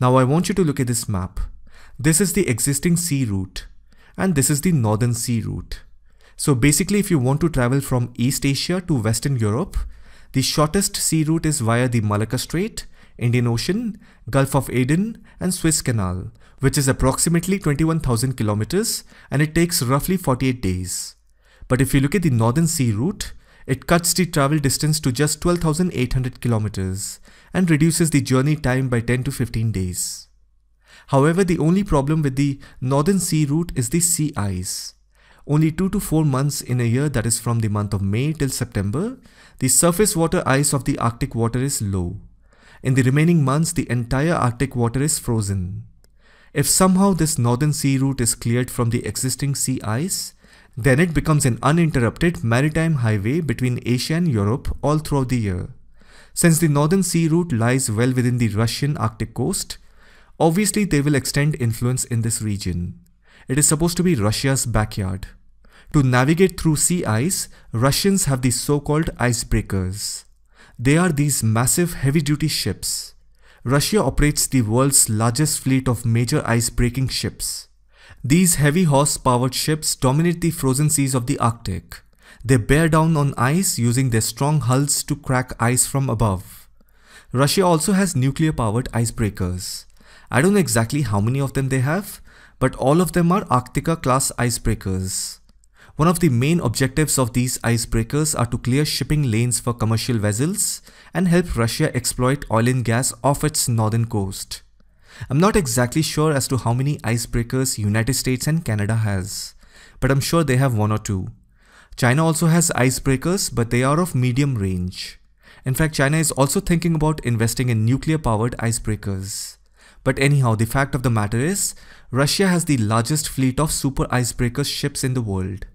Now I want you to look at this map. This is the existing sea route and this is the northern sea route. So basically if you want to travel from East Asia to Western Europe, the shortest sea route is via the Malacca Strait, Indian Ocean, Gulf of Aden and Swiss Canal, which is approximately 21,000 kilometers and it takes roughly 48 days. But if you look at the northern sea route, it cuts the travel distance to just 12,800 kilometers and reduces the journey time by 10 to 15 days. However, the only problem with the Northern Sea route is the sea ice. Only 2 to 4 months in a year, that is from the month of May till September, the surface water ice of the Arctic water is low. In the remaining months, the entire Arctic water is frozen. If somehow this northern sea route is cleared from the existing sea ice, then it becomes an uninterrupted maritime highway between Asia and Europe all throughout the year. Since the northern sea route lies well within the Russian Arctic coast, obviously they will extend influence in this region. It is supposed to be Russia's backyard. To navigate through sea ice, Russians have these so-called icebreakers. They are these massive heavy-duty ships. Russia operates the world's largest fleet of major ice-breaking ships. These heavy horse-powered ships dominate the frozen seas of the Arctic. They bear down on ice using their strong hulls to crack ice from above. Russia also has nuclear-powered icebreakers. I don't know exactly how many of them they have, but all of them are Arctica-class icebreakers. One of the main objectives of these icebreakers are to clear shipping lanes for commercial vessels and help Russia exploit oil and gas off its northern coast. I'm not exactly sure as to how many icebreakers United States and Canada has, but I'm sure they have one or two. China also has icebreakers, but they are of medium range. In fact, China is also thinking about investing in nuclear-powered icebreakers. But anyhow, the fact of the matter is, Russia has the largest fleet of super icebreaker ships in the world.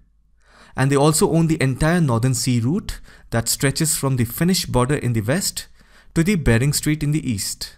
And they also own the entire northern sea route that stretches from the Finnish border in the west to the Bering Strait in the east.